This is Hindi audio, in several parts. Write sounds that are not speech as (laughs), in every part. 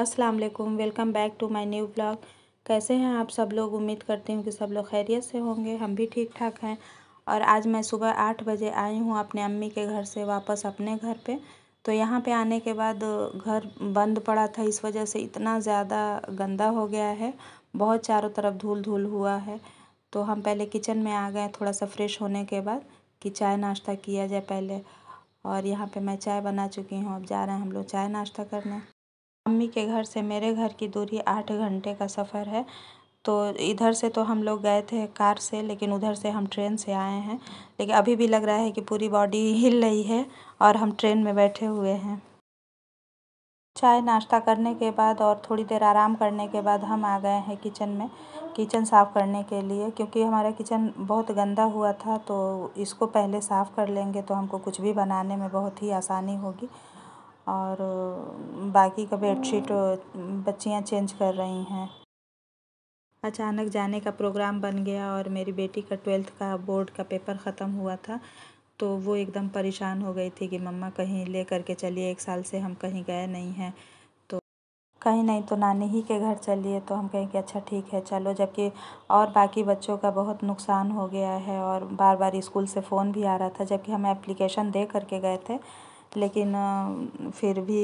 अस्सलाम वालेकुम welcome back to my new blog कैसे हैं आप सब लोग उम्मीद करती हूँ कि सब लोग खैरियत से होंगे हम भी ठीक ठाक हैं और आज मैं सुबह आठ बजे आई हूँ अपने अम्मी के घर से वापस अपने घर पे तो यहाँ पे आने के बाद घर बंद पड़ा था इस वजह से इतना ज़्यादा गंदा हो गया है बहुत चारों तरफ धूल धूल हुआ है तो हम पहले किचन में आ गए थोड़ा सा फ्रेश होने के बाद कि चाय नाश्ता किया जाए पहले और यहाँ पे मैं चाय बना चुकी हूँ अब जा रहे हैं हम लोग चाय नाश्ता करने मम्मी के घर से मेरे घर की दूरी आठ घंटे का सफ़र है तो इधर से तो हम लोग गए थे कार से लेकिन उधर से हम ट्रेन से आए हैं लेकिन अभी भी लग रहा है कि पूरी बॉडी हिल रही है और हम ट्रेन में बैठे हुए हैं चाय नाश्ता करने के बाद और थोड़ी देर आराम करने के बाद हम आ गए हैं किचन में किचन साफ़ करने के लिए क्योंकि हमारा किचन बहुत गंदा हुआ था तो इसको पहले साफ़ कर लेंगे तो हमको कुछ भी बनाने में बहुत ही आसानी होगी और बाकी का बेडशीट बच्चियाँ चेंज कर रही हैं अचानक जाने का प्रोग्राम बन गया और मेरी बेटी का ट्वेल्थ का बोर्ड का पेपर ख़त्म हुआ था तो वो एकदम परेशान हो गई थी कि मम्मा कहीं ले कर के चलिए एक साल से हम कहीं गए नहीं हैं तो कहीं नहीं तो नानी ही के घर चलिए तो हम कहें कि अच्छा ठीक है चलो जबकि और बाकी बच्चों का बहुत नुकसान हो गया है और बार बार स्कूल से फ़ोन भी आ रहा था जबकि हम एप्लीकेशन दे करके गए थे लेकिन फिर भी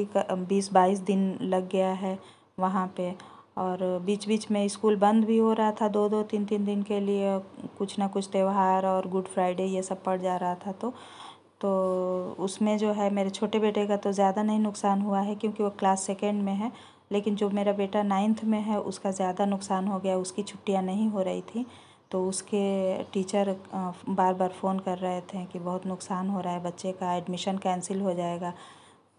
बीस बाईस दिन लग गया है वहाँ पे और बीच बीच में स्कूल बंद भी हो रहा था दो दो तीन तीन दिन के लिए कुछ ना कुछ त्योहार और गुड फ्राइडे ये सब पड़ जा रहा था तो तो उसमें जो है मेरे छोटे बेटे का तो ज़्यादा नहीं नुकसान हुआ है क्योंकि वो क्लास सेकेंड में है लेकिन जो मेरा बेटा नाइन्थ में है उसका ज़्यादा नुकसान हो गया उसकी छुट्टियाँ नहीं हो रही थी तो उसके टीचर बार बार फ़ोन कर रहे थे कि बहुत नुकसान हो रहा है बच्चे का एडमिशन कैंसिल हो जाएगा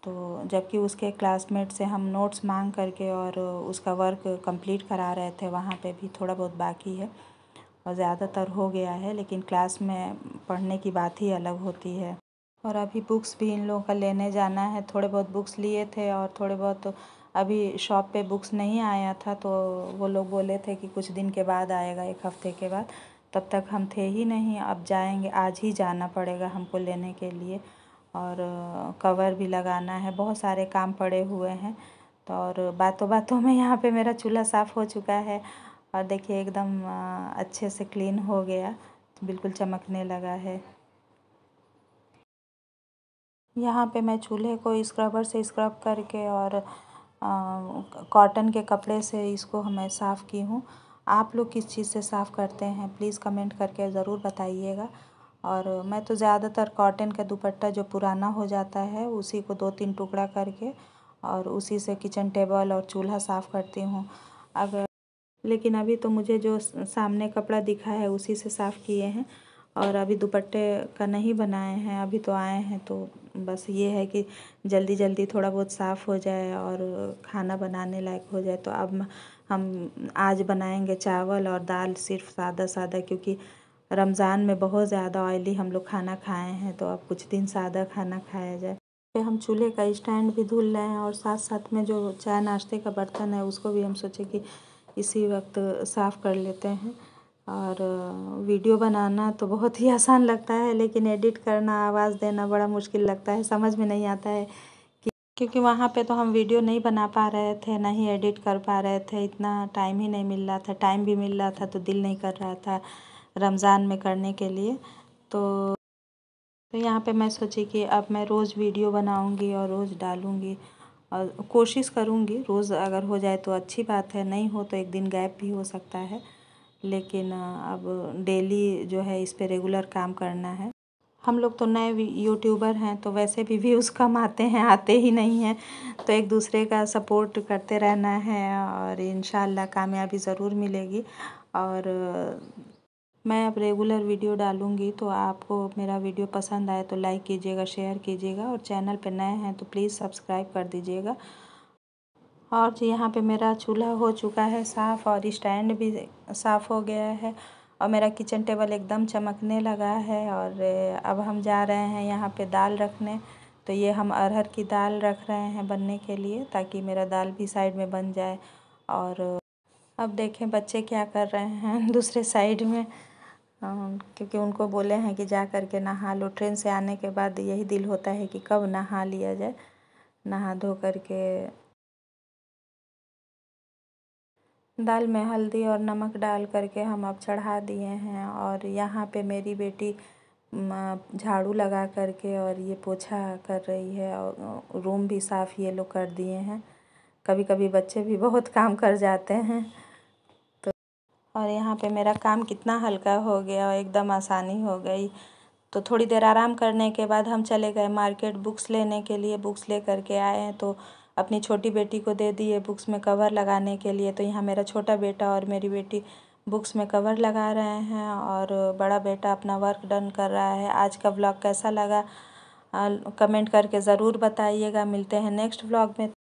तो जबकि उसके क्लासमेट से हम नोट्स मांग करके और उसका वर्क कंप्लीट करा रहे थे वहाँ पे भी थोड़ा बहुत बाकी है और ज़्यादातर हो गया है लेकिन क्लास में पढ़ने की बात ही अलग होती है और अभी बुक्स भी इन लोगों का लेने जाना है थोड़े बहुत बुक्स लिए थे और थोड़े बहुत अभी शॉप पे बुक्स नहीं आया था तो वो लोग बोले थे कि कुछ दिन के बाद आएगा एक हफ्ते के बाद तब तक हम थे ही नहीं अब जाएंगे आज ही जाना पड़ेगा हमको लेने के लिए और कवर भी लगाना है बहुत सारे काम पड़े हुए हैं तो और बातों बातों में यहाँ पे मेरा चूल्हा साफ़ हो चुका है और देखिए एकदम अच्छे से क्लीन हो गया बिल्कुल चमकने लगा है यहाँ पे मैं चूल्हे को स्क्रबर से स्क्रब करके और कॉटन के कपड़े से इसको मैं साफ़ की हूँ आप लोग किस चीज़ से साफ़ करते हैं प्लीज़ कमेंट करके ज़रूर बताइएगा और मैं तो ज़्यादातर कॉटन का दुपट्टा जो पुराना हो जाता है उसी को दो तीन टुकड़ा करके और उसी से किचन टेबल और चूल्हा साफ़ करती हूँ अगर लेकिन अभी तो मुझे जो सामने कपड़ा दिखा है उसी से साफ़ किए हैं और अभी दुपट्टे का नहीं बनाए हैं अभी तो आए हैं तो बस ये है कि जल्दी जल्दी थोड़ा बहुत साफ हो जाए और खाना बनाने लायक हो जाए तो अब हम आज बनाएंगे चावल और दाल सिर्फ सादा सादा क्योंकि रमज़ान में बहुत ज़्यादा ऑयली हम लोग खाना खाए हैं तो अब कुछ दिन सादा खाना खाया जाए फिर हम चूल्हे का स्टैंड भी धुल रहे हैं और साथ साथ में जो चाय नाश्ते का बर्तन है उसको भी हम सोचे कि इसी वक्त साफ़ कर लेते हैं और वीडियो बनाना तो बहुत ही आसान लगता है लेकिन एडिट करना आवाज़ देना बड़ा मुश्किल लगता है समझ में नहीं आता है कि क्योंकि वहाँ पे तो हम वीडियो नहीं बना पा रहे थे ना ही एडिट कर पा रहे थे इतना टाइम ही नहीं मिल रहा था टाइम भी मिल रहा था तो दिल नहीं कर रहा था रमज़ान में करने के लिए तो तो यहाँ पर मैं सोची कि अब मैं रोज़ वीडियो बनाऊँगी और रोज़ डालूँगी और कोशिश करूँगी रोज़ अगर हो जाए तो अच्छी बात है नहीं हो तो एक दिन गैप भी हो सकता है लेकिन अब डेली जो है इस पर रेगुलर काम करना है हम लोग तो नए यूट्यूबर हैं तो वैसे भी व्यूज़ कम आते हैं आते ही नहीं हैं तो एक दूसरे का सपोर्ट करते रहना है और इन कामयाबी ज़रूर मिलेगी और मैं अब रेगुलर वीडियो डालूँगी तो आपको मेरा वीडियो पसंद आए तो लाइक कीजिएगा शेयर कीजिएगा और चैनल पर नए हैं तो प्लीज़ सब्सक्राइब कर दीजिएगा और यहाँ पे मेरा चूल्हा हो चुका है साफ़ और स्टैंड भी साफ़ हो गया है और मेरा किचन टेबल एकदम चमकने लगा है और अब हम जा रहे हैं यहाँ पे दाल रखने तो ये हम अरहर की दाल रख रहे हैं बनने के लिए ताकि मेरा दाल भी साइड में बन जाए और अब देखें बच्चे क्या कर रहे हैं (laughs) दूसरे साइड में क्योंकि उनको बोले हैं कि जा कर के नहा लो ट्रेन से आने के बाद यही दिल होता है कि कब नहा लिया जाए नहा धो कर के दाल में हल्दी और नमक डाल करके हम अब चढ़ा दिए हैं और यहाँ पे मेरी बेटी झाड़ू लगा करके और ये पोछा कर रही है और रूम भी साफ ये लोग कर दिए हैं कभी कभी बच्चे भी बहुत काम कर जाते हैं तो और यहाँ पे मेरा काम कितना हल्का हो गया और एकदम आसानी हो गई तो थोड़ी देर आराम करने के बाद हम चले गए मार्केट बुक्स लेने के लिए बुक्स ले करके आए हैं तो अपनी छोटी बेटी को दे दिए बुक्स में कवर लगाने के लिए तो यहाँ मेरा छोटा बेटा और मेरी बेटी बुक्स में कवर लगा रहे हैं और बड़ा बेटा अपना वर्क डन कर रहा है आज का ब्लॉग कैसा लगा कमेंट करके ज़रूर बताइएगा मिलते हैं नेक्स्ट ब्लॉग में